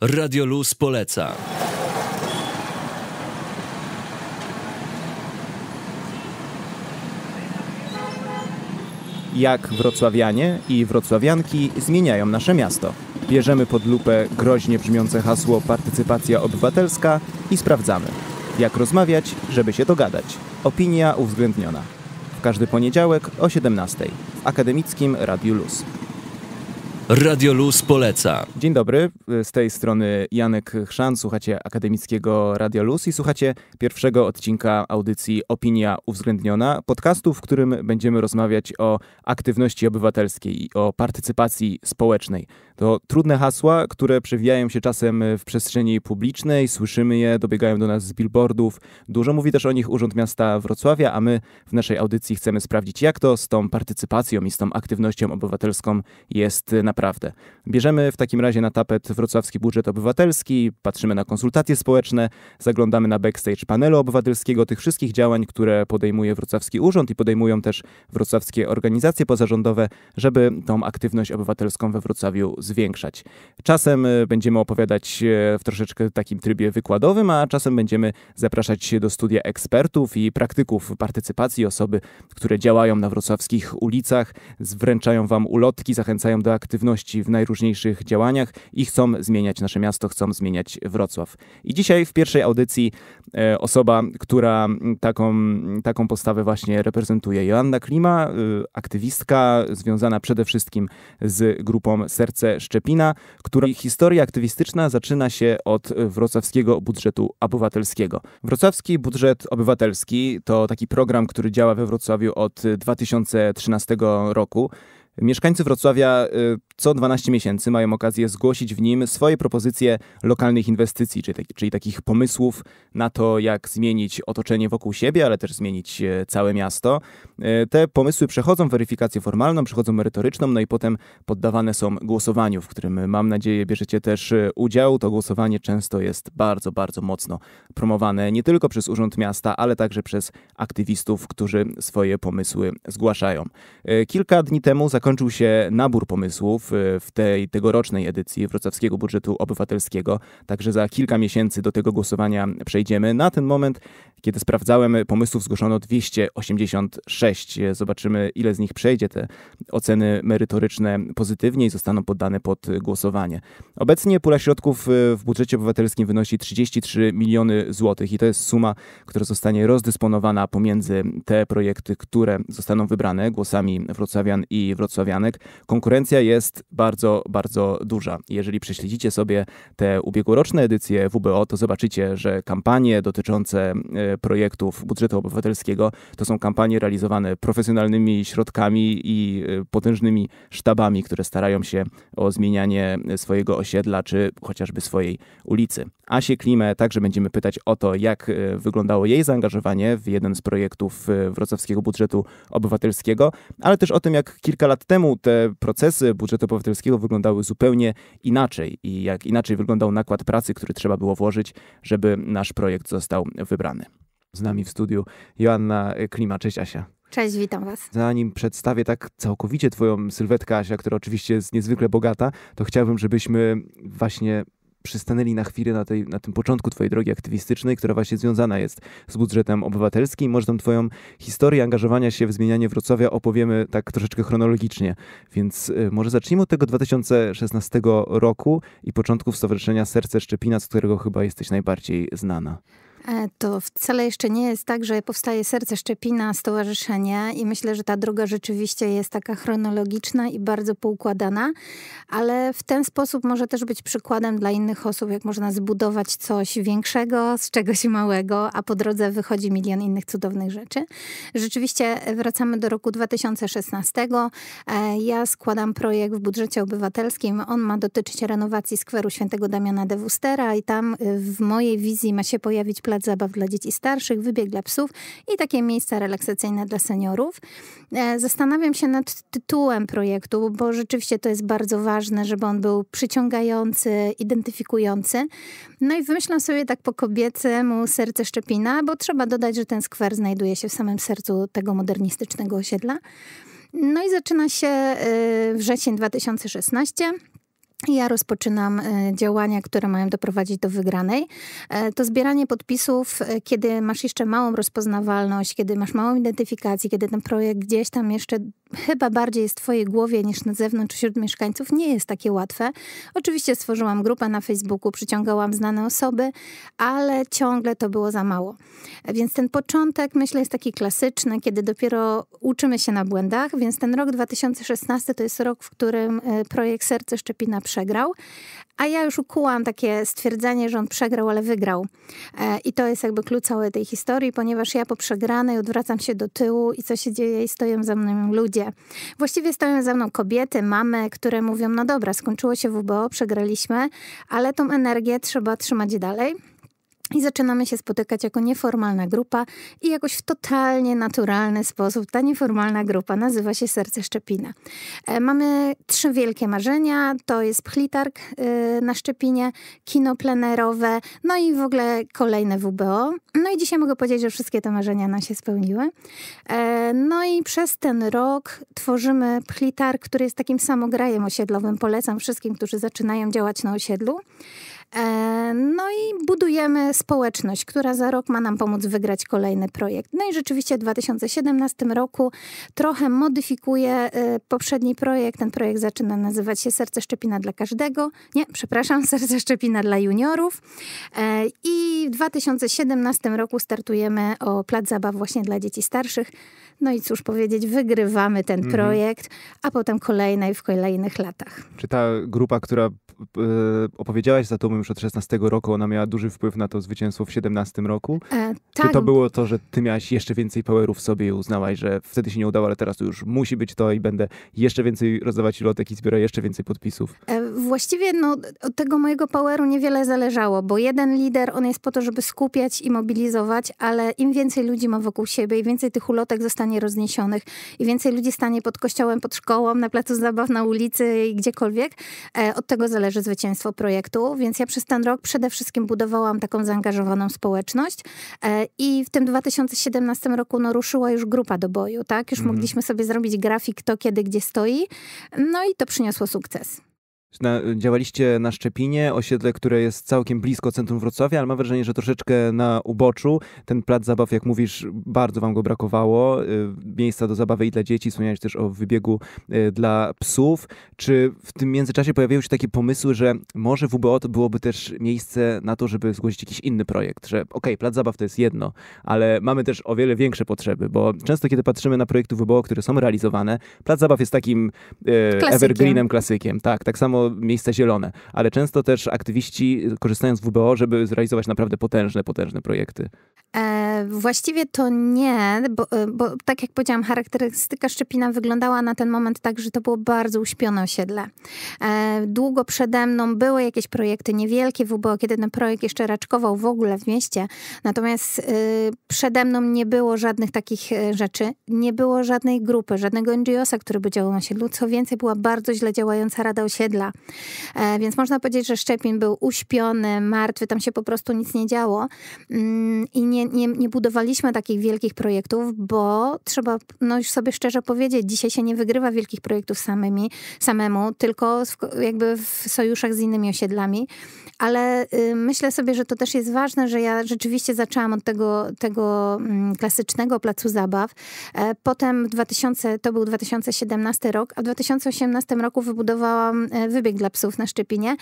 Radio Luz poleca. Jak wrocławianie i wrocławianki zmieniają nasze miasto. Bierzemy pod lupę groźnie brzmiące hasło partycypacja obywatelska i sprawdzamy. Jak rozmawiać, żeby się dogadać. Opinia uwzględniona. W każdy poniedziałek o 17:00 w akademickim Radiu Luz. Radio Luz poleca. Dzień dobry, z tej strony Janek Chrzan, słuchacie Akademickiego Radio Luz i słuchacie pierwszego odcinka audycji Opinia Uwzględniona, podcastu, w którym będziemy rozmawiać o aktywności obywatelskiej i o partycypacji społecznej. To trudne hasła, które przewijają się czasem w przestrzeni publicznej, słyszymy je, dobiegają do nas z billboardów. Dużo mówi też o nich Urząd Miasta Wrocławia, a my w naszej audycji chcemy sprawdzić, jak to z tą partycypacją i z tą aktywnością obywatelską jest naprawdę naprawdę. Bierzemy w takim razie na tapet wrocławski budżet obywatelski, patrzymy na konsultacje społeczne, zaglądamy na backstage panelu obywatelskiego, tych wszystkich działań, które podejmuje wrocławski urząd i podejmują też wrocławskie organizacje pozarządowe, żeby tą aktywność obywatelską we Wrocławiu zwiększać. Czasem y, będziemy opowiadać y, w troszeczkę takim trybie wykładowym, a czasem będziemy zapraszać się do studia ekspertów i praktyków partycypacji, osoby, które działają na wrocławskich ulicach, zwręczają wam ulotki, zachęcają do aktywności aktywności w najróżniejszych działaniach i chcą zmieniać nasze miasto, chcą zmieniać Wrocław. I dzisiaj w pierwszej audycji e, osoba, która taką, taką postawę właśnie reprezentuje, Joanna Klima, e, aktywistka związana przede wszystkim z grupą Serce Szczepina, której historia aktywistyczna zaczyna się od wrocławskiego budżetu obywatelskiego. Wrocławski budżet obywatelski to taki program, który działa we Wrocławiu od 2013 roku. Mieszkańcy Wrocławia y, co 12 miesięcy mają okazję zgłosić w nim swoje propozycje lokalnych inwestycji, czyli, czyli, takich pomysłów na to, jak zmienić otoczenie wokół siebie, ale też zmienić e, całe miasto. E, te pomysły przechodzą weryfikację formalną, przechodzą merytoryczną, no i potem poddawane są głosowaniu, w którym mam nadzieję bierzecie też e, udział. To głosowanie często jest bardzo, bardzo mocno promowane nie tylko przez Urząd Miasta, ale także przez aktywistów, którzy swoje pomysły zgłaszają. Kilka dni temu zakończyłem. Kończył się nabór pomysłów y, w tej tegorocznej edycji wrocławskiego budżetu obywatelskiego, także za kilka miesięcy do tego głosowania przejdziemy. Na ten moment kiedy sprawdzałem, pomysłów zgłoszono 286. E, zobaczymy, ile z nich przejdzie te oceny merytoryczne pozytywnie i zostaną poddane pod głosowanie. Obecnie pula środków e, w budżecie obywatelskim wynosi 33 miliony złotych i to jest suma, która zostanie rozdysponowana pomiędzy te projekty, które zostaną wybrane głosami wrocławian i wrocławianek. Konkurencja jest bardzo, bardzo duża. Jeżeli prześledzicie sobie te ubiegłoroczne edycje WBO, to zobaczycie, że kampanie dotyczące e, projektów budżetu obywatelskiego. To są kampanie realizowane profesjonalnymi środkami i y, potężnymi sztabami, które starają się o zmienianie swojego osiedla czy chociażby swojej ulicy. Asie Klimę także będziemy pytać o to, jak y, wyglądało jej zaangażowanie w jeden z projektów y, wrocławskiego budżetu obywatelskiego, ale też o tym, jak kilka lat temu te procesy budżetu obywatelskiego wyglądały zupełnie inaczej i jak inaczej wyglądał nakład pracy, który trzeba było włożyć, żeby nasz projekt został wybrany. Z nami w studiu Joanna e, Klima. Cześć Asia. Cześć, witam Was. Zanim przedstawię tak całkowicie Twoją sylwetkę, Asia, która oczywiście jest niezwykle bogata, to chciałbym, żebyśmy właśnie przystanęli na chwilę na, tej, na tym początku Twojej drogi aktywistycznej, która właśnie związana jest z budżetem obywatelskim. Może tam Twoją historię angażowania się w zmienianie Wrocławia opowiemy tak troszeczkę chronologicznie. Więc e, może zacznijmy od tego 2016 roku i początków Stowarzyszenia Serce Szczepina, z którego chyba jesteś najbardziej znana. E, to wcale jeszcze nie jest tak, że powstaje Serce Szczepina, stowarzyszenie i myślę, że ta droga rzeczywiście jest taka chronologiczna i bardzo poukładana, ale w ten sposób może też być przykładem dla innych osób, jak można zbudować coś większego z czegoś małego, a po drodze wychodzi milion innych cudownych rzeczy. Rzeczywiście e, wracamy do roku 2016. E, ja składam projekt w budżecie obywatelskim. On ma dotyczyć renowacji skweru Świętego Damiana de Wustera i tam w mojej wizji ma się pojawić plan plac zabaw dla dzieci starszych, wybieg dla psów i takie miejsca relaksacyjne dla seniorów. E, zastanawiam się nad tytułem projektu, bo rzeczywiście to jest bardzo ważne, żeby on był przyciągający, identyfikujący. No i wymyślam sobie tak po kobiecemu serce Szczepina, bo trzeba dodać, że ten skwer znajduje się w samym sercu tego modernistycznego osiedla. No i zaczyna się y, wrzesień 2016 ja rozpoczynam e, działania, które mają doprowadzić do wygranej. E, to zbieranie podpisów, e, kiedy masz jeszcze małą rozpoznawalność, kiedy masz małą identyfikację, kiedy ten projekt gdzieś tam jeszcze chyba bardziej jest w twojej głowie niż na zewnątrz wśród mieszkańców, nie jest takie łatwe. Oczywiście stworzyłam grupę na Facebooku, przyciągałam znane osoby, ale ciągle to było za mało. Więc ten początek, myślę, jest taki klasyczny, kiedy dopiero uczymy się na błędach, więc ten rok 2016 to jest rok, w którym projekt Serce Szczepina przeżył przegrał. A ja już ukułam takie stwierdzenie, że on przegrał, ale wygrał. E, I to jest jakby klucz całej tej historii, ponieważ ja po przegranej odwracam się do tyłu i co się dzieje i stoją za mną ludzie. Właściwie stoją za mną kobiety, mamy, które mówią, no dobra, skończyło się WBO, przegraliśmy, ale tą energię trzeba trzymać dalej. I zaczynamy się spotykać jako nieformalna grupa i jakoś w totalnie naturalny sposób ta nieformalna grupa nazywa się Serce Szczepina. E, mamy trzy wielkie marzenia, to jest pchlitarg y, na Szczepinie, kino plenerowe, no i w ogóle kolejne WBO. No i dzisiaj mogę powiedzieć, że wszystkie te marzenia nam się spełniły. E, no i przez ten rok tworzymy pchlitarg, który jest takim samograjem osiedlowym. Polecam wszystkim, którzy zaczynają działać na osiedlu. E, no i budujemy społeczność, która za rok ma nam pomóc wygrać kolejny projekt. No i rzeczywiście w 2017 roku trochę modyfikuje poprzedni projekt. Ten projekt zaczyna nazywać się Serce Szczepina dla każdego. Nie, przepraszam, Serce Szczepina dla juniorów. E, I w 2017 roku startujemy o plac zabaw właśnie dla dzieci starszych. No i cóż powiedzieć, wygrywamy ten mhm. projekt, a potem kolejne i w kolejnych latach. Czy ta grupa, która e, opowiedziałaś za Tomem już od 16 roku, ona miała duży wpływ na to zwycięstwo w 17 roku? E, tak. Czy to tak. było to, że ty miałaś jeszcze więcej powerów w sobie i uznałaś, że wtedy się nie udało, ale teraz to już musi być to i będę jeszcze więcej rozdawać lotek i zbiorę jeszcze więcej podpisów? E, właściwie no, od tego mojego poweru niewiele zależało, bo jeden lider, on jest po to, żeby skupiać i mobilizować, ale im więcej ludzi ma wokół siebie i więcej tych ulotek zostanie rozniesionych i więcej ludzi stanie pod kościołem, pod szkołą, na placu zabaw, na ulicy i gdziekolwiek, e, od tego zależy zwycięstwo projektu. Więc ja przez ten rok przede wszystkim budowałam taką zaangażowaną społeczność e, i w tym 2017 roku no, ruszyła już grupa do boju, tak? Już mm. mogliśmy sobie zrobić grafik kto kiedy, gdzie stoi. No i to przyniosło sukces. Na, działaliście na Szczepinie, osiedle, które jest całkiem blisko centrum Wrocławia, ale mam wrażenie, że troszeczkę na uboczu. Ten plac zabaw, jak mówisz, bardzo wam go brakowało. Y, miejsca do zabawy i dla dzieci, wspomniałeś też o wybiegu y, dla psów. Czy w tym międzyczasie pojawiły się takie pomysły, że może WBO to byłoby też miejsce na to, żeby zgłosić jakiś inny projekt, że okej, okay, plac zabaw to jest jedno, ale mamy też o wiele większe potrzeby, bo często kiedy patrzymy na projekty WBO, które są realizowane, plac zabaw jest takim y, klasykiem. evergreenem, klasykiem. Tak, tak samo wiadomo, miejsca zielone, ale często też aktywiści korzystają z WBO, żeby zrealizować naprawdę potężne, potężne projekty. E, właściwie to nie, bo, e, bo, tak jak powiedziałam, charakterystyka Szczepina wyglądała na ten moment tak, że to było bardzo uśpione osiedle. E, długo przede mną były jakieś projekty niewielkie WBO, kiedy ten projekt jeszcze raczkował w ogóle w mieście, natomiast y, przede mną nie było żadnych takich e, rzeczy, nie było żadnej grupy, żadnego NGO-sa, który by działał na osiedlu. Co więcej, była bardzo źle działająca Rada Osiedla, E, więc można powiedzieć, że Szczepin był uśpiony, martwy, tam się po prostu nic nie działo mm, i nie, nie, nie budowaliśmy takich wielkich projektów, bo trzeba no już sobie szczerze powiedzieć, dzisiaj się nie wygrywa wielkich projektów samymi, samemu, tylko jakby w sojuszach z innymi osiedlami. Ale y, myślę sobie, że to też jest ważne, że ja rzeczywiście zaczęłam od tego, tego mm, klasycznego placu zabaw. E, potem 2000, to był 2017 rok, a w 2018 roku wybudowałam, e, wybieg dla psów na szczepienie.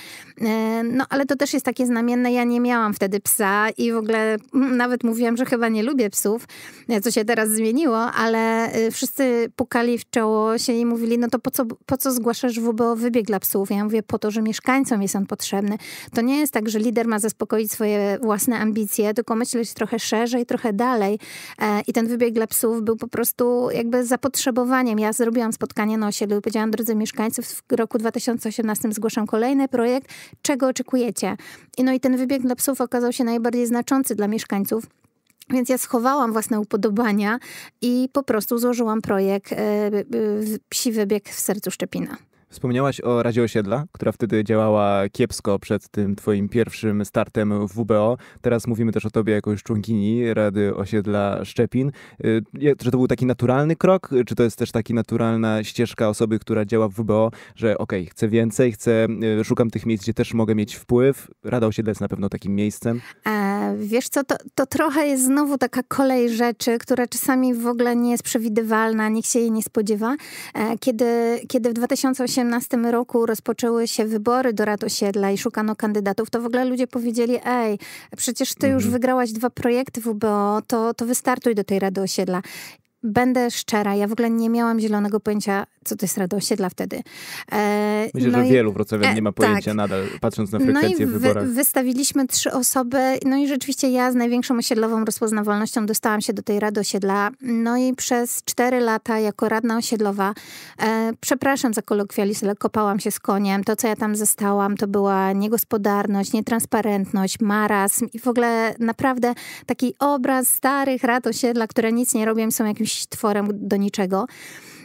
E, no ale to też jest takie znamienne. Ja nie miałam wtedy psa i w ogóle mm, nawet mówiłam, że chyba nie lubię psów, e, co się teraz zmieniło, ale e, wszyscy pukali w czoło się i mówili, no to po co, po co zgłaszasz WBO wybieg dla psów? Ja mówię, po to, że mieszkańcom jest on potrzebny. To nie jest tak, że lider ma zaspokoić swoje własne ambicje, tylko myśleć trochę szerzej, trochę dalej. I ten wybieg dla psów był po prostu jakby zapotrzebowaniem. Ja zrobiłam spotkanie na osiedlu i powiedziałam, drodzy mieszkańcy, w roku 2018 następnym zgłaszam kolejny projekt. Czego oczekujecie? I no i ten wybieg dla psów okazał się najbardziej znaczący dla mieszkańców. Więc ja schowałam własne upodobania i po prostu złożyłam projekt e, e, Psi Wybieg w Sercu Szczepina. Wspomniałaś o Radzie Osiedla, która wtedy działała kiepsko przed tym twoim pierwszym startem w WBO. Teraz mówimy też o tobie jako już członkini Rady Osiedla Szczepin. Y, czy to był taki naturalny krok, czy to jest też taka naturalna ścieżka osoby, która działa w WBO, że okej, okay, chcę więcej, chcę, y, szukam tych miejsc, gdzie też mogę mieć wpływ. Rada Osiedla jest na pewno takim miejscem. A, e, wiesz co, to, to trochę jest znowu taka kolej rzeczy, która czasami w ogóle nie jest przewidywalna, nikt się jej nie spodziewa. E, kiedy, kiedy w 2018 2018 roku rozpoczęły się wybory do Rad Osiedla i szukano kandydatów, to w ogóle ludzie powiedzieli, ej, przecież ty już mhm. wygrałaś dwa projekty w UBO, to, to wystartuj do tej Rady Osiedla będę szczera, ja w ogóle nie miałam zielonego pojęcia, co to jest dla wtedy. E, Myślę, no że i, wielu wrocławian e, nie ma pojęcia tak. nadal, patrząc na frekwencję no i w wyborach. wystawiliśmy trzy osoby, no i rzeczywiście ja z największą osiedlową rozpoznawalnością dostałam się do tej rady osiedla. No i przez cztery lata jako radna osiedlowa, e, przepraszam za kolokwializm, ale kopałam się z koniem. To, co ja tam zastałam, to była niegospodarność, nietransparentność, marazm i w ogóle naprawdę taki obraz starych rad osiedla, które nic nie robią, są jakimś jakimś tworem do niczego.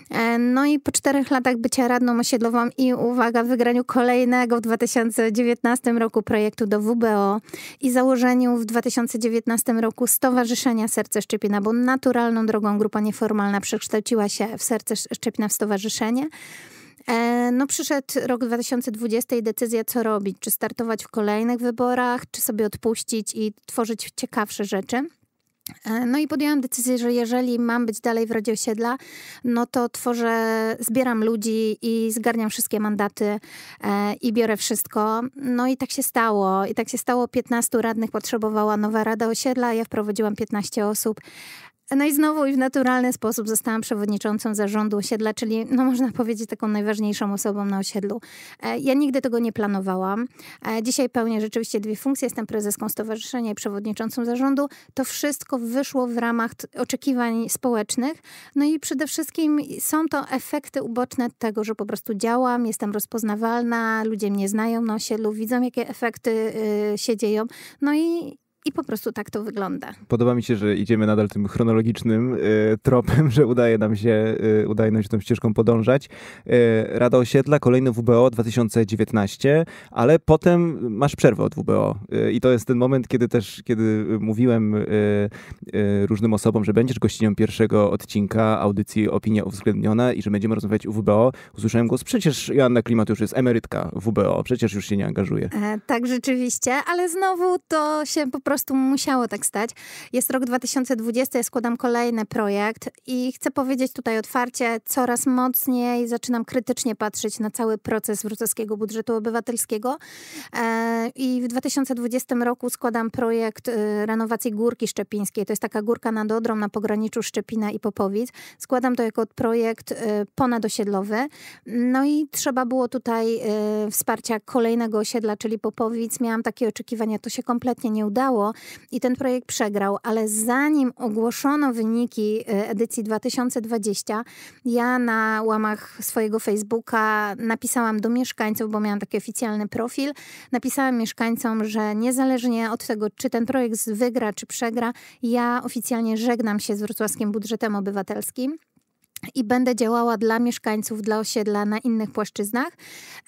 E, no i po czterech latach bycia radną osiedlową i uwaga, wygraniu kolejnego w 2019 roku projektu do WBO i założeniu w 2019 roku Stowarzyszenia Serce Szczepina, bo naturalną drogą grupa nieformalna przekształciła się w Serce Szczepina w stowarzyszenie. E, no przyszedł rok 2020 i decyzja co robić, czy startować w kolejnych wyborach, czy sobie odpuścić i tworzyć ciekawsze rzeczy. Tak. E, no i podjęłam decyzję, że jeżeli mam być dalej w Radzie Osiedla, no to tworzę, zbieram ludzi i zgarniam wszystkie mandaty e, i biorę wszystko. No i tak się stało. I tak się stało. 15 radnych potrzebowała nowa Rada Osiedla. Ja wprowadziłam 15 osób. No i znowu i w naturalny sposób zostałam przewodniczącą zarządu osiedla, czyli no można powiedzieć taką najważniejszą osobą na osiedlu. E, ja nigdy tego nie planowałam. E, dzisiaj pełnię rzeczywiście dwie funkcje. Jestem prezeską stowarzyszenia i przewodniczącą zarządu. To wszystko wyszło w ramach oczekiwań społecznych. No i przede wszystkim są to efekty uboczne tego, że po prostu działam, jestem rozpoznawalna, ludzie mnie znają na osiedlu, widzą jakie efekty y, się dzieją. No i i po prostu tak to wygląda. Podoba mi się, że idziemy nadal tym chronologicznym y, tropem, że udaje nam, się, y, udaje nam się tą ścieżką podążać. Y, Rada Osiedla, kolejne WBO 2019, ale potem masz przerwę od WBO. I to jest ten moment, kiedy też, kiedy mówiłem różnym osobom, że będziesz gościnią pierwszego odcinka audycji Opinia Uwzględniona i że będziemy rozmawiać o WBO. Usłyszałem głos, przecież Joanna Klimat już jest emerytka WBO, przecież już się nie angażuje. E, tak, rzeczywiście, ale znowu to się po prostu prostu musiało tak stać. Jest rok 2020, ja składam kolejny projekt i chcę powiedzieć tutaj otwarcie, coraz mocniej zaczynam krytycznie patrzeć na cały proces wrocławskiego budżetu obywatelskiego. E, I w 2020 roku składam projekt e, renowacji Górki Szczepińskiej. To jest taka górka nad Odrą na pograniczu Szczepina i Popowic. Składam to jako projekt e, ponadosiedlowy. No i trzeba było tutaj wsparcia kolejnego osiedla, czyli Popowic. Miałam takie oczekiwania, to się kompletnie nie udało i ten projekt przegrał, ale zanim ogłoszono wyniki e, edycji 2020, ja na łamach swojego Facebooka napisałam do mieszkańców, bo miałam taki oficjalny profil, napisałam mieszkańcom, że niezależnie od tego, czy ten projekt wygra, czy przegra, ja oficjalnie żegnam się z wrocławskim budżetem obywatelskim i będę działała dla mieszkańców, dla osiedla na innych płaszczyznach.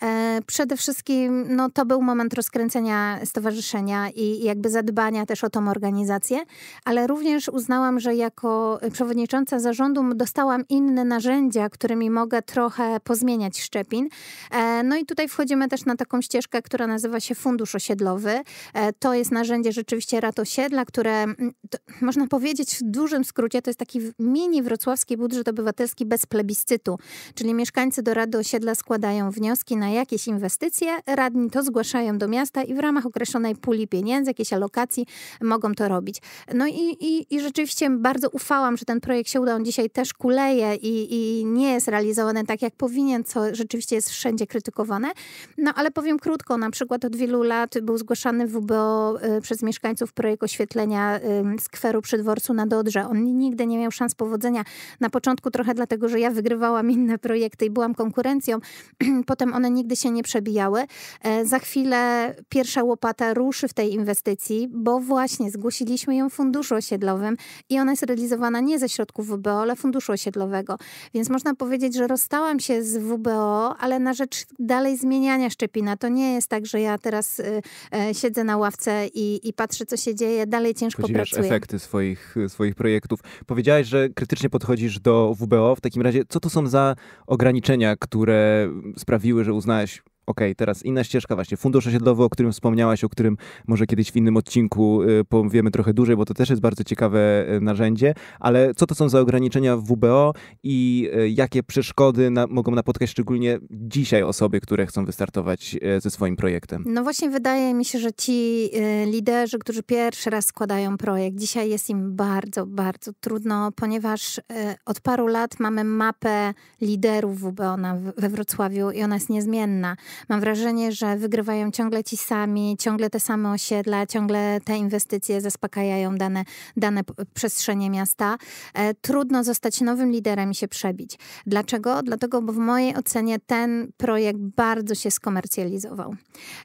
E, przede wszystkim no, to był moment rozkręcenia stowarzyszenia i jakby zadbania też o tą organizację, ale również uznałam, że jako przewodnicząca zarządu dostałam inne narzędzia, którymi mogę trochę pozmieniać szczepin. E, no i tutaj wchodzimy też na taką ścieżkę, która nazywa się Fundusz Osiedlowy. E, to jest narzędzie rzeczywiście Rat osiedla, które mm, to, można powiedzieć w dużym skrócie to jest taki mini wrocławski budżet obywatelski, obywatelski bez plebiscytu, czyli mieszkańcy do Rady Osiedla składają wnioski na jakieś inwestycje, radni to zgłaszają do miasta i w ramach określonej puli pieniędzy, jakiejś alokacji mogą to robić. No i, i, i rzeczywiście bardzo ufałam, że ten projekt się uda. On dzisiaj też kuleje i, i nie jest realizowany tak, jak powinien, co rzeczywiście jest wszędzie krytykowane. No ale powiem krótko, na przykład od wielu lat był zgłaszany w WBO y, przez mieszkańców projekt oświetlenia skweru przy dworcu na Dodrze. On nigdy nie miał szans powodzenia. Na początku trochę dlatego, że ja wygrywałam inne projekty i byłam konkurencją. Potem one nigdy się nie przebijały. E, za chwilę pierwsza łopata ruszy w tej inwestycji, bo właśnie zgłosiliśmy ją w funduszu osiedlowym i ona jest realizowana nie ze środków WBO, ale funduszu osiedlowego. Więc można powiedzieć, że rozstałam się z WBO, ale na rzecz dalej zmieniania szczepina. To nie jest tak, że ja teraz y, e, siedzę na ławce i, i, patrzę, co się dzieje, dalej ciężko Podziwiasz pracuję. efekty swoich, swoich projektów. Powiedziałaś, że krytycznie podchodzisz do WBO w takim razie, co to są za ograniczenia, które sprawiły, że uznałeś, Okej, okay, teraz inna ścieżka właśnie. Fundusz osiedlowy, o którym wspomniałaś, o którym może kiedyś w innym odcinku y, powiemy trochę dłużej, bo to też jest bardzo ciekawe y, narzędzie, ale co to są za ograniczenia w WBO i y, jakie przeszkody na, mogą napotkać szczególnie dzisiaj osoby, które chcą wystartować ze swoim projektem? No właśnie wydaje mi się, że ci liderzy, którzy pierwszy raz składają projekt, dzisiaj jest im bardzo, bardzo trudno, ponieważ od paru lat mamy mapę liderów WBO na, we Wrocławiu i ona jest niezmienna mam wrażenie, że wygrywają ciągle ci sami, ciągle te same osiedla, ciągle te inwestycje zaspokajają dane, dane przestrzenie miasta. E, trudno zostać nowym liderem i się przebić. Dlaczego? Dlatego, bo w mojej ocenie ten projekt bardzo się skomercjalizował.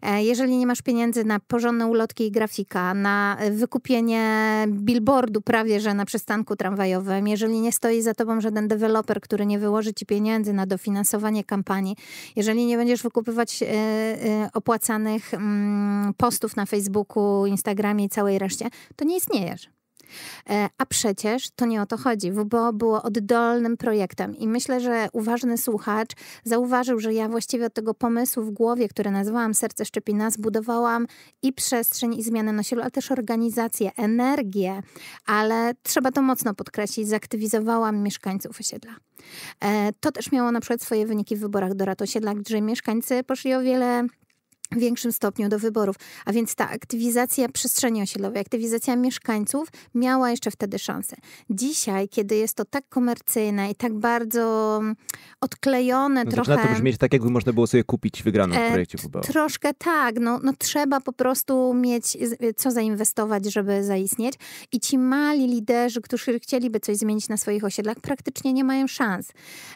E, jeżeli nie masz pieniędzy na porządne ulotki i grafika, na wykupienie billboardu prawie, że na przystanku tramwajowym, jeżeli nie stoi za tobą żaden deweloper, który nie wyłoży ci pieniędzy na dofinansowanie kampanii, jeżeli nie będziesz wykupywał używać e, e, opłacanych mm, postów na Facebooku, Instagramie i całej reszcie, to nie istniejesz. E, a przecież to nie o to chodzi. WBO było oddolnym projektem i myślę, że uważny słuchacz zauważył, że ja właściwie od tego pomysłu w głowie, który nazwałam Serce Szczepina, zbudowałam i przestrzeń, i zmianę na sielu, ale też organizację, energię, ale trzeba to mocno podkreślić, zaktywizowałam mieszkańców osiedla. E, to też miało na przykład swoje wyniki w wyborach do rad osiedla, gdzie mieszkańcy poszli o wiele w większym stopniu do wyborów. A więc ta aktywizacja przestrzeni osiedlowej, aktywizacja mieszkańców miała jeszcze wtedy szansę. Dzisiaj, kiedy jest to tak komercyjne i tak bardzo mm, odklejone no, trochę... Zaczyna to brzmieć tak, jakby można było sobie kupić wygraną w e, projekcie WBO. Troszkę tak. No, no trzeba po prostu mieć y, co zainwestować, żeby zaistnieć. I ci mali liderzy, którzy chcieliby coś zmienić na swoich osiedlach, praktycznie nie mają szans.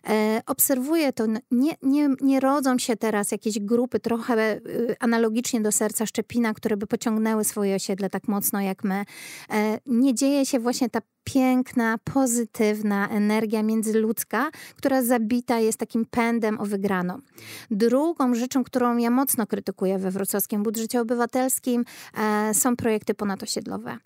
E, obserwuję to. Nie, nie, nie rodzą się teraz jakieś grupy trochę y, analogicznie do serca szczepina, które by pociągnęły swoje osiedle tak mocno jak my. E, nie dzieje się właśnie ta piękna, pozytywna energia międzyludzka, która zabita jest takim pędem o wygraną. Drugą rzeczą, którą ja mocno krytykuję we wrocławskim budżecie obywatelskim, e, są projekty ponadosiedlowe.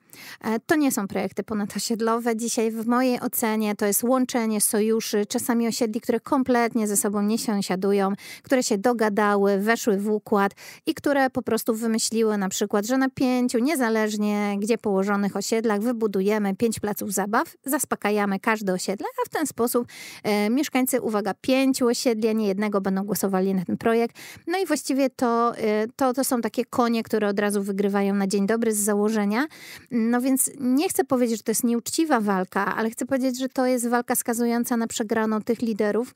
E, to nie są projekty ponadosiedlowe. Dzisiaj w mojej ocenie to jest łączenie sojuszy, czasami osiedli, które kompletnie ze sobą nie sąsiadują, które się dogadały, weszły w układ i które po prostu wymyśliły na przykład, że na pięciu niezależnie gdzie położonych osiedlach wybudujemy pięć placów zabaw, zaspokajamy każde osiedle, a w ten sposób e, mieszkańcy, uwaga, pięciu osiedli, a nie jednego będą głosowali na ten projekt. No i właściwie to, e, to, to są takie konie, które od razu wygrywają na dzień dobry z założenia. No więc nie chcę powiedzieć, że to jest nieuczciwa walka, ale chcę powiedzieć, że to jest walka skazująca na przegraną tych liderów,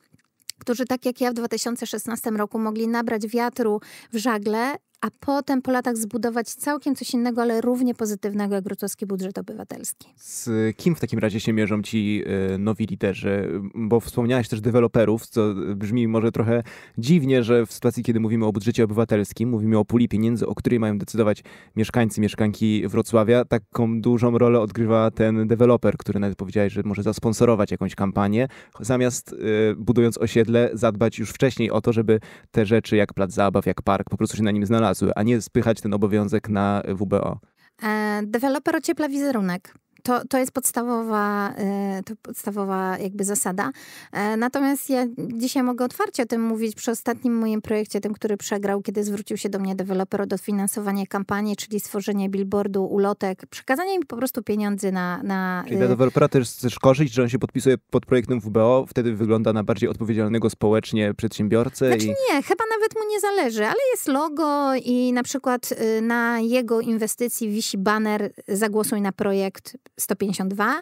którzy tak jak ja w 2016 roku mogli nabrać wiatru w żagle, a potem po latach zbudować całkiem coś innego, ale równie pozytywnego jak grutowski budżet obywatelski. Z kim w takim razie się mierzą ci e, nowi liderzy? Bo wspomniałeś też deweloperów, co brzmi może trochę dziwnie, że w sytuacji, kiedy mówimy o budżecie obywatelskim, mówimy o puli pieniędzy, o której mają decydować mieszkańcy, mieszkanki Wrocławia, taką dużą rolę odgrywa ten deweloper, który nawet powiedziałeś, że może zasponsorować jakąś kampanię, zamiast e, budując osiedle zadbać już wcześniej o to, żeby te rzeczy jak plac zabaw, jak park po prostu się na nim znalazły znalazły, a nie spychać ten obowiązek na WBO? E, deweloper ociepla wizerunek. To, to jest podstawowa, e, to podstawowa jakby zasada. E, natomiast ja dzisiaj mogę otwarcie o tym mówić przy ostatnim moim projekcie, tym, który przegrał, kiedy zwrócił się do mnie deweloper o dofinansowanie kampanii, czyli stworzenie billboardu, ulotek, przekazanie mi po prostu pieniędzy na... na czyli e, dla dewelopera też chcesz korzyść, że on się podpisuje pod projektem WBO, wtedy wygląda na bardziej odpowiedzialnego społecznie przedsiębiorcę. Znaczy i... nie, chyba nawet mu nie zależy, ale jest logo i na przykład y, na jego inwestycji wisi baner y, zagłosuj na projekt 152,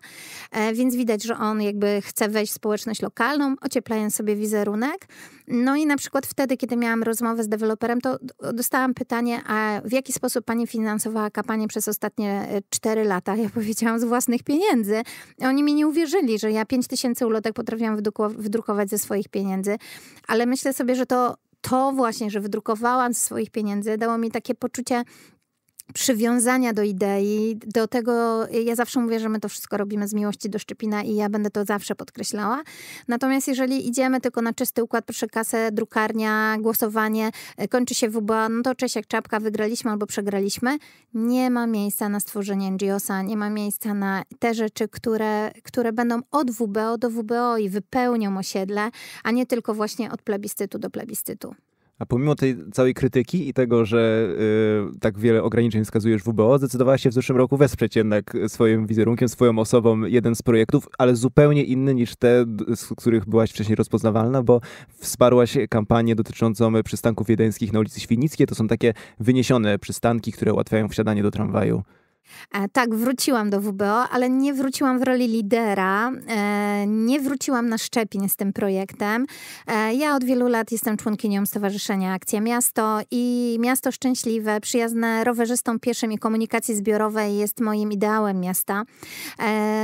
e, więc widać, że on jakby chce wejść w społeczność lokalną, ocieplając sobie wizerunek. No i na przykład wtedy, kiedy miałam rozmowę z deweloperem, to dostałam pytanie, a w jaki sposób pani finansowała kampanię przez ostatnie 4 e, lata? Ja powiedziałam z własnych pieniędzy. Oni mi nie uwierzyli, że ja 5000 ulotek potrafiłam wydrukować ze swoich pieniędzy, ale myślę sobie, że to to właśnie, że wydrukowałam ze swoich pieniędzy, dało mi takie poczucie przywiązania do idei, do tego, ja zawsze mówię, że my to wszystko robimy z miłości do Szczepina i ja będę to zawsze podkreślała. Natomiast jeżeli idziemy tylko na czysty układ, proszę kasę, drukarnia, głosowanie, e, kończy się WBA, no to cześć jak czapka, wygraliśmy albo przegraliśmy. Nie ma miejsca na stworzenie NGO-sa, nie ma miejsca na te rzeczy, które, które będą od WBO do WBO i wypełnią osiedle, a nie tylko właśnie od plebiscytu do plebiscytu. A pomimo tej całej krytyki i tego, że y, tak wiele ograniczeń wskazujesz WBO, zdecydowałaś się w zeszłym roku wesprzeć jednak swoim wizerunkiem, swoją osobą jeden z projektów, ale zupełnie inny niż te, z których byłaś wcześniej rozpoznawalna, bo wsparłaś kampanię dotyczącą przystanków wiedeńskich na ulicy Świnickiej. To są takie wyniesione przystanki, które ułatwiają wsiadanie do tramwaju. E, tak, wróciłam do WBO, ale nie wróciłam w roli lidera, e, nie wróciłam na szczepień z tym projektem. E, ja od wielu lat jestem członkinią Stowarzyszenia Akcja Miasto i Miasto Szczęśliwe, przyjazne rowerzystom pieszym i komunikacji zbiorowej jest moim ideałem miasta.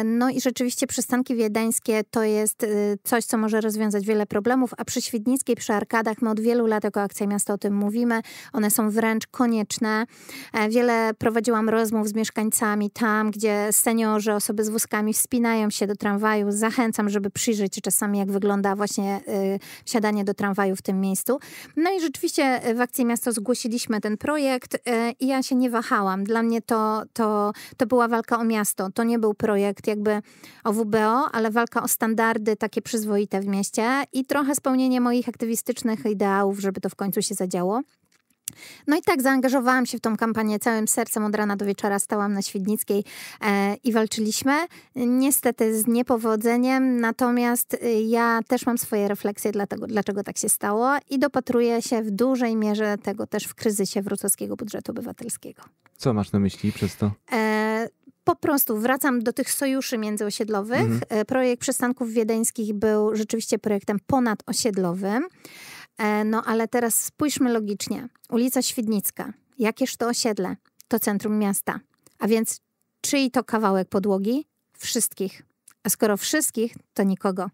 No i rzeczywiście przystanki wiedeńskie to jest y, coś, co może rozwiązać wiele problemów, a przy Świdnickiej, przy Arkadach, my od wielu lat jako Akcja Miasto o tym mówimy, one są wręcz konieczne. Wiele prowadziłam rozmów z mieszkańcami mieszkańcami, tam gdzie seniorzy, osoby z wózkami wspinają się do tramwaju. Zachęcam, żeby przyjrzeć się czasami, jak wygląda właśnie y, siadanie do tramwaju w tym miejscu. No i rzeczywiście y, w Akcji Miasto zgłosiliśmy ten projekt y, i ja się nie wahałam. Dla mnie to, to, to była walka o miasto. To nie był projekt jakby o WBO, ale walka o standardy takie przyzwoite w mieście i trochę spełnienie moich aktywistycznych ideałów, żeby to w końcu się zadziało. No i tak zaangażowałam się w tą kampanię całym sercem od rana do wieczora. Stałam na Świdnickiej e, i walczyliśmy. Niestety z niepowodzeniem, natomiast y, ja też mam swoje refleksje dlatego, dlaczego tak się stało i dopatruję się w dużej mierze tego też w kryzysie wrocławskiego budżetu obywatelskiego. Co masz na myśli przez to? E, po prostu wracam do tych sojuszy międzyosiedlowych. Mhm. E, projekt przystanków wiedeńskich był rzeczywiście projektem ponadosiedlowym. E, no ale teraz spójrzmy logicznie. Ulica Świdnicka, jakież to osiedle, to centrum miasta. A więc czyj to kawałek podłogi? Wszystkich. A skoro wszystkich, to nikogo.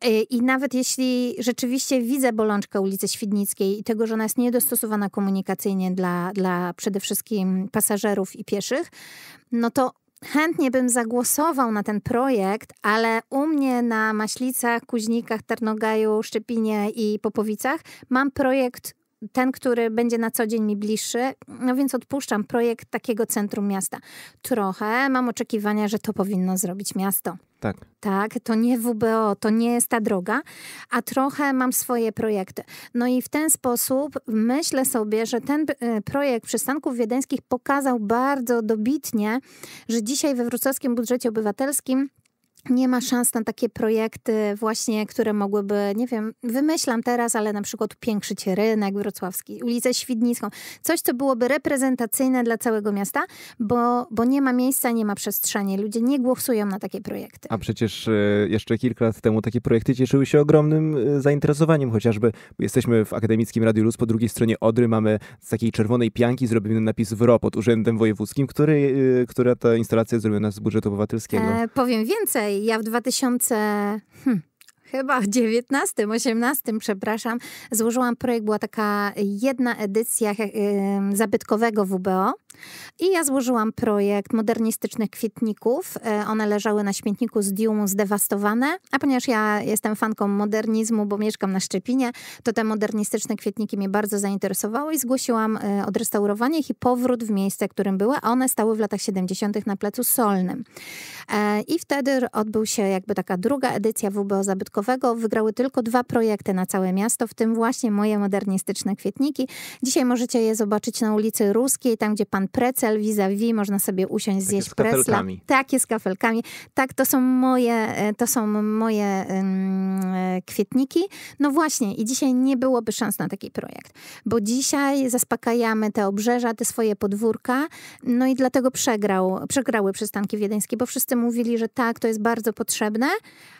E, I nawet jeśli rzeczywiście widzę bolączkę ulicy Świdnickiej i tego, że ona jest niedostosowana komunikacyjnie dla, dla przede wszystkim pasażerów i pieszych, no to chętnie bym zagłosował na ten projekt, ale u mnie na Maślicach, Kuźnikach, Tarnogaju, Szczepinie i Popowicach mam projekt ten, który będzie na co dzień mi bliższy, no więc odpuszczam projekt takiego centrum miasta. Trochę mam oczekiwania, że to powinno zrobić miasto. Tak. Tak, to nie WBO, to nie jest ta droga, a trochę mam swoje projekty. No i w ten sposób myślę sobie, że ten e, projekt przystanków wiedeńskich pokazał bardzo dobitnie, że dzisiaj we wrocławskim budżecie obywatelskim nie ma szans na takie projekty właśnie, które mogłyby, nie wiem, wymyślam teraz, ale na przykład upiększyć rynek wrocławski, ulicę Świdnicką. Coś, co byłoby reprezentacyjne dla całego miasta, bo, bo nie ma miejsca, nie ma przestrzeni. Ludzie nie głosują na takie projekty. A przecież e, jeszcze kilka lat temu takie projekty cieszyły się ogromnym e, zainteresowaniem. Chociażby jesteśmy w Akademickim Radiu Luz, po drugiej stronie Odry mamy z takiej czerwonej pianki zrobiony napis WRO pod Urzędem Wojewódzkim, który, e, która ta instalacja jest zrobiona z budżetu obywatelskiego. E, powiem więcej, ja w 2000. Hmm, chyba w XIX, XVIII, przepraszam, złożyłam projekt, była taka jedna edycja e, zabytkowego WBO i ja złożyłam projekt modernistycznych kwietników. E, one leżały na śmietniku z Diumu zdewastowane, a ponieważ ja jestem fanką modernizmu, bo mieszkam na Szczepinie, to te modernistyczne kwietniki mnie bardzo zainteresowały i zgłosiłam e, odrestaurowanie ich i powrót w miejsce, którym były, a one stały w latach 70. na Placu Solnym. I wtedy odbył się jakby taka druga edycja WBO zabytkowego wygrały tylko dwa projekty na całe miasto, w tym właśnie moje modernistyczne kwietniki. Dzisiaj możecie je zobaczyć na ulicy Ruskiej, tam gdzie pan Precel vis-a-vis, można sobie usiąść, Takie zjeść presla. Takie z kafelkami. Tak, to są moje, e, to są moje e, kwietniki. No właśnie i dzisiaj nie byłoby szans na taki projekt, bo dzisiaj zaspokajamy te obrzeża, te swoje podwórka, no i dlatego przegrał, przegrały przystanki wiedeńskie, bo wszyscy mówili, że tak, to jest bardzo potrzebne,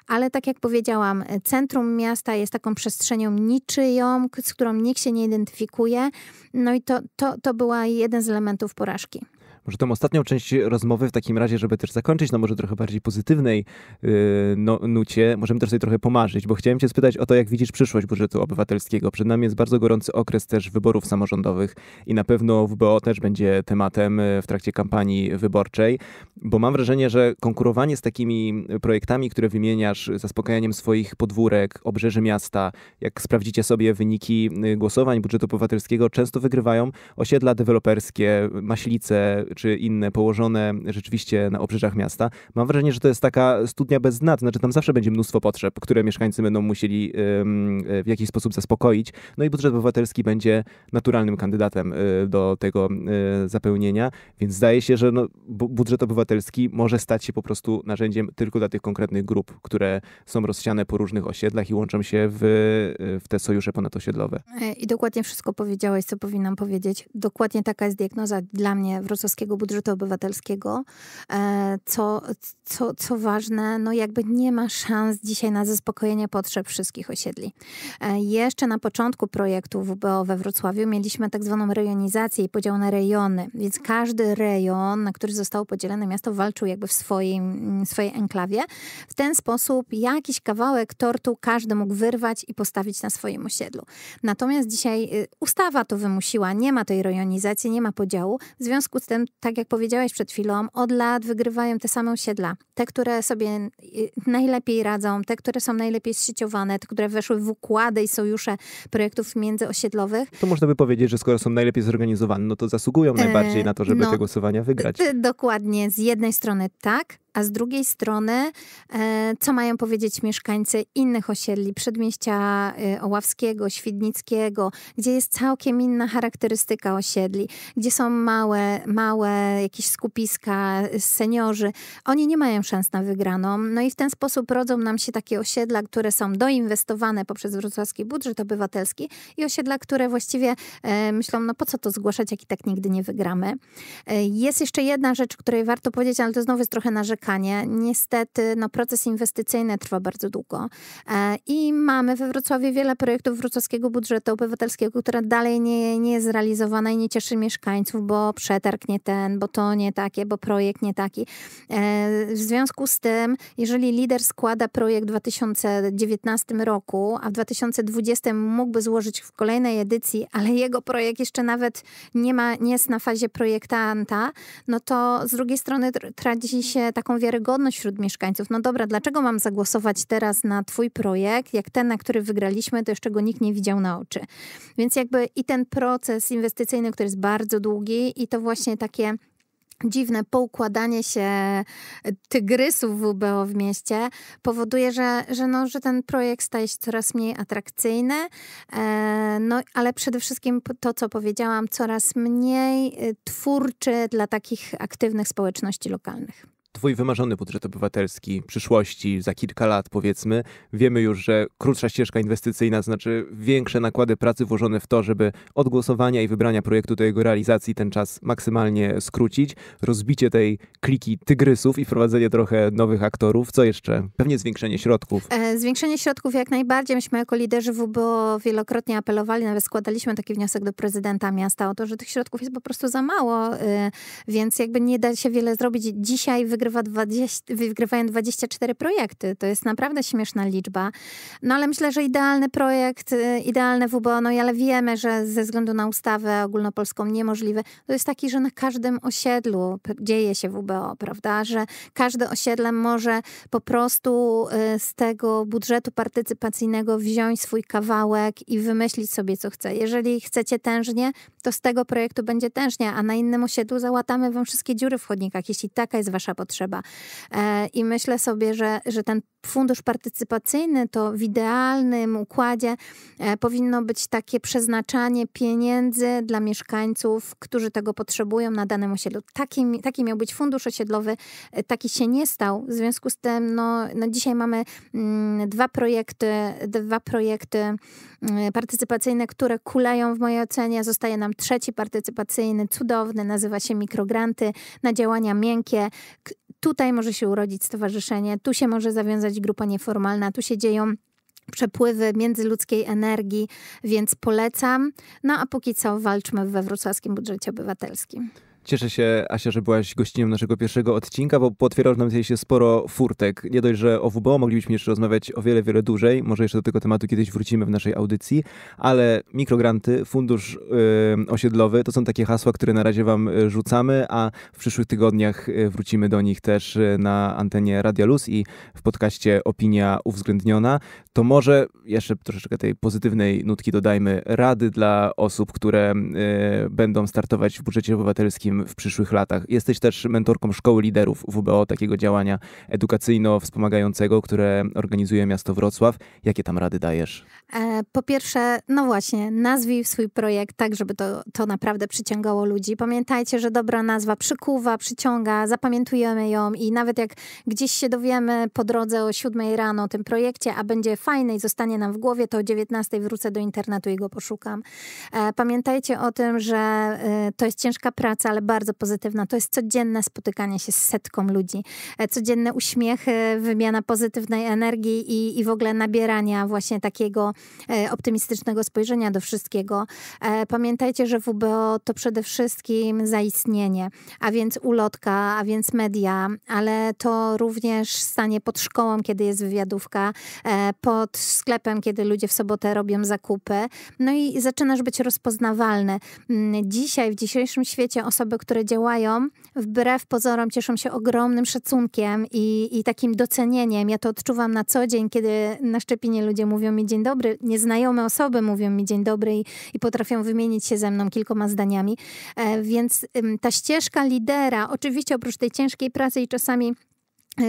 ale tak jak powiedziała E, centrum miasta jest taką przestrzenią niczyją, z którą nikt się nie identyfikuje. No i to, to, to była jeden z elementów porażki. Może tą ostatnią część rozmowy w takim razie, żeby też zakończyć na no może trochę bardziej pozytywnej yy, no, nucie, możemy też sobie trochę pomarzyć, bo chciałem cię spytać o to, jak widzisz przyszłość budżetu obywatelskiego. Przed nami jest bardzo gorący okres też wyborów samorządowych i na pewno WBO też będzie tematem yy, w trakcie kampanii wyborczej, bo mam wrażenie, że konkurowanie z takimi projektami, które wymieniasz, yy, zaspokajaniem swoich podwórek, obrzeży miasta, jak sprawdzicie sobie wyniki yy, głosowań budżetu obywatelskiego, często wygrywają osiedla deweloperskie, maślice czy inne położone rzeczywiście na obrzeżach miasta, mam wrażenie, że to jest taka studnia bez dna, to znaczy tam zawsze będzie mnóstwo potrzeb, które mieszkańcy będą musieli w jakiś sposób zaspokoić, no i budżet obywatelski będzie naturalnym kandydatem y, do tego y, zapełnienia, więc zdaje się, że no, budżet obywatelski może stać się po prostu narzędziem tylko dla tych konkretnych grup, które są rozsiane po różnych osiedlach i łączą się w, w te sojusze ponadosiedlowe. E, I dokładnie wszystko powiedziałeś, co powinnam powiedzieć. Dokładnie taka jest diagnoza dla mnie wrocławskiego Polskiego Budżetu Obywatelskiego. E, co, co, co ważne, no jakby nie ma szans dzisiaj na zaspokojenie potrzeb wszystkich osiedli. E, jeszcze na początku projektu WBO we Wrocławiu mieliśmy tak zwaną rejonizację i podział na rejony, więc każdy rejon, na który zostało podzielone miasto, walczył jakby w swoim, mm, swojej enklawie. W ten sposób jakiś kawałek tortu każdy mógł wyrwać i postawić na swoim osiedlu. Natomiast dzisiaj y, ustawa to wymusiła, nie ma tej rejonizacji, nie ma podziału. W związku z tym tak jak powiedziałeś przed chwilą, od lat wygrywają te same osiedla. Te, które sobie najlepiej radzą, te, które są najlepiej sieciowane, te, które weszły w układy i sojusze projektów międzyosiedlowych. To można by powiedzieć, że skoro są najlepiej zorganizowane, no to zasługują e, najbardziej na to, żeby no, te głosowania wygrać. Dokładnie, z jednej strony tak, a z drugiej strony, e, co mają powiedzieć mieszkańcy innych osiedli, przedmieścia e, Oławskiego, Świdnickiego, gdzie jest całkiem inna charakterystyka osiedli, gdzie są małe, małe jakieś skupiska, e, seniorzy. Oni nie mają szans na wygraną. No i w ten sposób rodzą nam się takie osiedla, które są doinwestowane poprzez wrocławski budżet obywatelski i osiedla, które właściwie myślą, no po co to zgłaszać, jak i tak nigdy nie wygramy. Jest jeszcze jedna rzecz, której warto powiedzieć, ale to znowu jest trochę narzekanie, narzekanie. Niestety no, proces inwestycyjny trwa bardzo długo e, i mamy we Wrocławiu wiele projektów wrocławskiego budżetu obywatelskiego, które dalej nie, nie jest zrealizowane i nie cieszy mieszkańców, bo przetarg nie ten, bo to nie takie, bo projekt nie taki. E, w związku z tym, jeżeli lider składa projekt w 2019 roku, a w 2020 mógłby złożyć w kolejnej edycji, ale jego projekt jeszcze nawet nie, ma, nie jest na fazie projektanta, no to z drugiej strony traci się taką taką wiarygodność wśród mieszkańców. No dobra, dlaczego mam zagłosować teraz na Twój projekt, jak ten, na który wygraliśmy, to jeszcze go nikt nie widział na oczy. Więc jakby i ten proces inwestycyjny, który jest bardzo długi, i to właśnie takie dziwne poukładanie się tygrysów WBO w mieście powoduje, że, że, no, że ten projekt staje się coraz mniej atrakcyjny, e, no ale przede wszystkim to, co powiedziałam, coraz mniej y, twórczy dla takich aktywnych społeczności lokalnych. Twój wymarzony budżet obywatelski przyszłości, za kilka lat powiedzmy? Wiemy już, że krótsza ścieżka inwestycyjna znaczy większe nakłady pracy włożone w to, żeby od głosowania i wybrania projektu do jego realizacji ten czas maksymalnie skrócić, rozbicie tej kliki tygrysów i wprowadzenie trochę nowych aktorów. Co jeszcze? Pewnie zwiększenie środków. E, zwiększenie środków jak najbardziej. Myśmy jako liderzy WBO wielokrotnie apelowali, nawet składaliśmy taki wniosek do prezydenta miasta o to, że tych środków jest po prostu za mało, y, więc jakby nie da się wiele zrobić. Dzisiaj wygra wygrywa 20, wygrywają 24 projekty. To jest naprawdę śmieszna liczba. No ale myślę, że idealny projekt, y, idealne WBO, no ale wiemy, że ze względu na ustawę ogólnopolską niemożliwe, to jest taki, że na każdym osiedlu dzieje się WBO, prawda? Że każde osiedle może po prostu y, z tego budżetu partycypacyjnego wziąć swój kawałek i wymyślić sobie, co chce. Jeżeli chcecie tężnie, to z tego projektu będzie tężnie, a na innym osiedlu załatamy wam wszystkie dziury w chodnikach, jeśli taka jest wasza potrzeba potrzeba. E, I myślę sobie, że, że ten fundusz partycypacyjny to w idealnym układzie e, powinno być takie przeznaczanie pieniędzy dla mieszkańców, którzy tego potrzebują na danym osiedlu. Taki, taki miał być fundusz osiedlowy, e, taki się nie stał. W związku z tym no, no dzisiaj mamy mm, dwa projekty, dwa projekty mm, partycypacyjne, które kuleją w mojej ocenie. Zostaje nam trzeci partycypacyjny, cudowny, nazywa się Mikrogranty na działania miękkie tutaj może się urodzić stowarzyszenie, tu się może zawiązać grupa nieformalna, tu się dzieją przepływy międzyludzkiej energii, więc polecam. No a póki co walczmy we wrocławskim budżecie obywatelskim. Cieszę się, Asia, że byłaś gościem naszego pierwszego odcinka, bo pootwierasz nam dzisiaj się sporo furtek. Nie dość, że o WBO moglibyśmy jeszcze rozmawiać o wiele, wiele dłużej. Może jeszcze do tego tematu kiedyś wrócimy w naszej audycji, ale mikrogranty, fundusz yy, osiedlowy to są takie hasła, które na razie wam yy, rzucamy, a w przyszłych tygodniach yy, wrócimy do nich też yy, na antenie Radia Luz i w podcaście Opinia Uwzględniona. To może jeszcze troszeczkę tej pozytywnej nutki dodajmy. Rady dla osób, które yy, będą startować w budżecie obywatelskim w przyszłych latach. Jesteś też mentorką Szkoły Liderów WBO, takiego działania edukacyjno-wspomagającego, które organizuje miasto Wrocław. Jakie tam rady dajesz? E, po pierwsze, no właśnie, nazwij swój projekt tak, żeby to, to naprawdę przyciągało ludzi. Pamiętajcie, że dobra nazwa przykuwa, przyciąga, zapamiętujemy ją i nawet jak gdzieś się dowiemy po drodze o 7 rano o tym projekcie, a będzie fajny i zostanie nam w głowie, to o 19 wrócę do internetu i go poszukam. E, pamiętajcie o tym, że e, to jest ciężka praca, ale bardzo pozytywna. To jest codzienne spotykanie się z setką ludzi, e, codzienne uśmiechy, wymiana pozytywnej energii i, i w ogóle nabierania właśnie takiego e, optymistycznego spojrzenia do wszystkiego. E, pamiętajcie, że WBO to przede wszystkim zaistnienie, a więc ulotka, a więc media, ale to również stanie pod szkołą, kiedy jest wywiadówka, pod sklepem, kiedy ludzie w sobotę robią zakupy. No i zaczynasz być rozpoznawalny. Mm, dzisiaj, w dzisiejszym świecie osoby osoby, które działają, wbrew pozorom cieszą się ogromnym szacunkiem i, i takim docenieniem. Ja to odczuwam na co dzień, kiedy na szczepinie ludzie mówią mi dzień dobry, nieznajome osoby mówią mi dzień dobry i, i potrafią wymienić się ze mną kilkoma zdaniami. E, więc ta ścieżka lidera, oczywiście oprócz tej ciężkiej pracy i czasami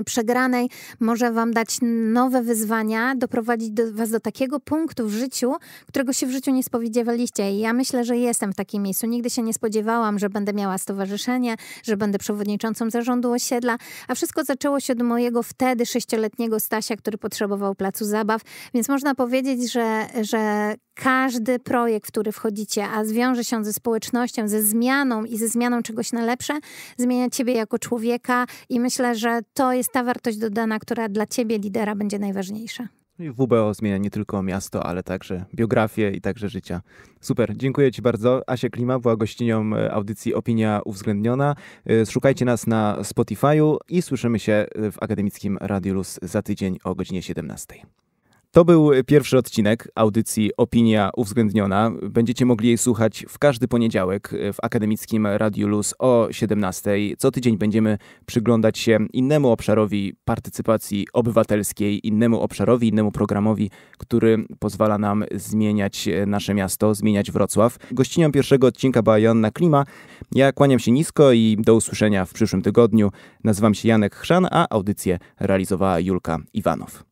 przegranej może wam dać nowe wyzwania, doprowadzić do, was do takiego punktu w życiu, którego się w życiu nie spodziewaliście. I ja myślę, że jestem w takim miejscu. Nigdy się nie spodziewałam, że będę miała stowarzyszenie, że będę przewodniczącą zarządu osiedla, a wszystko zaczęło się od mojego wtedy sześcioletniego Stasia, który potrzebował placu zabaw, więc można powiedzieć, że, że każdy projekt, w który wchodzicie, a zwiąże się ze społecznością, ze zmianą i ze zmianą czegoś na lepsze, zmienia ciebie jako człowieka i myślę, że to jest ta wartość dodana, która dla ciebie, lidera, będzie najważniejsza. WBO no zmienia nie tylko miasto, ale także biografię i także życia. Super, dziękuję Ci bardzo. Asia Klima była gościnią e, audycji Opinia Uwzględniona. E, szukajcie nas na Spotify'u i słyszymy się e, w Akademickim Radiu Luz za tydzień o godzinie 17. To był pierwszy odcinek audycji Opinia Uwzględniona. Będziecie mogli jej słuchać w każdy poniedziałek w akademickim Radiu Luz o 17. Co tydzień będziemy przyglądać się innemu obszarowi partycypacji obywatelskiej, innemu obszarowi, innemu programowi, który pozwala nam zmieniać nasze miasto, zmieniać Wrocław. Gościnią pierwszego odcinka była Joanna Klima. Ja kłaniam się nisko i do usłyszenia w przyszłym tygodniu. Nazywam się Janek Chrzan, a audycję realizowała Julka Iwanow.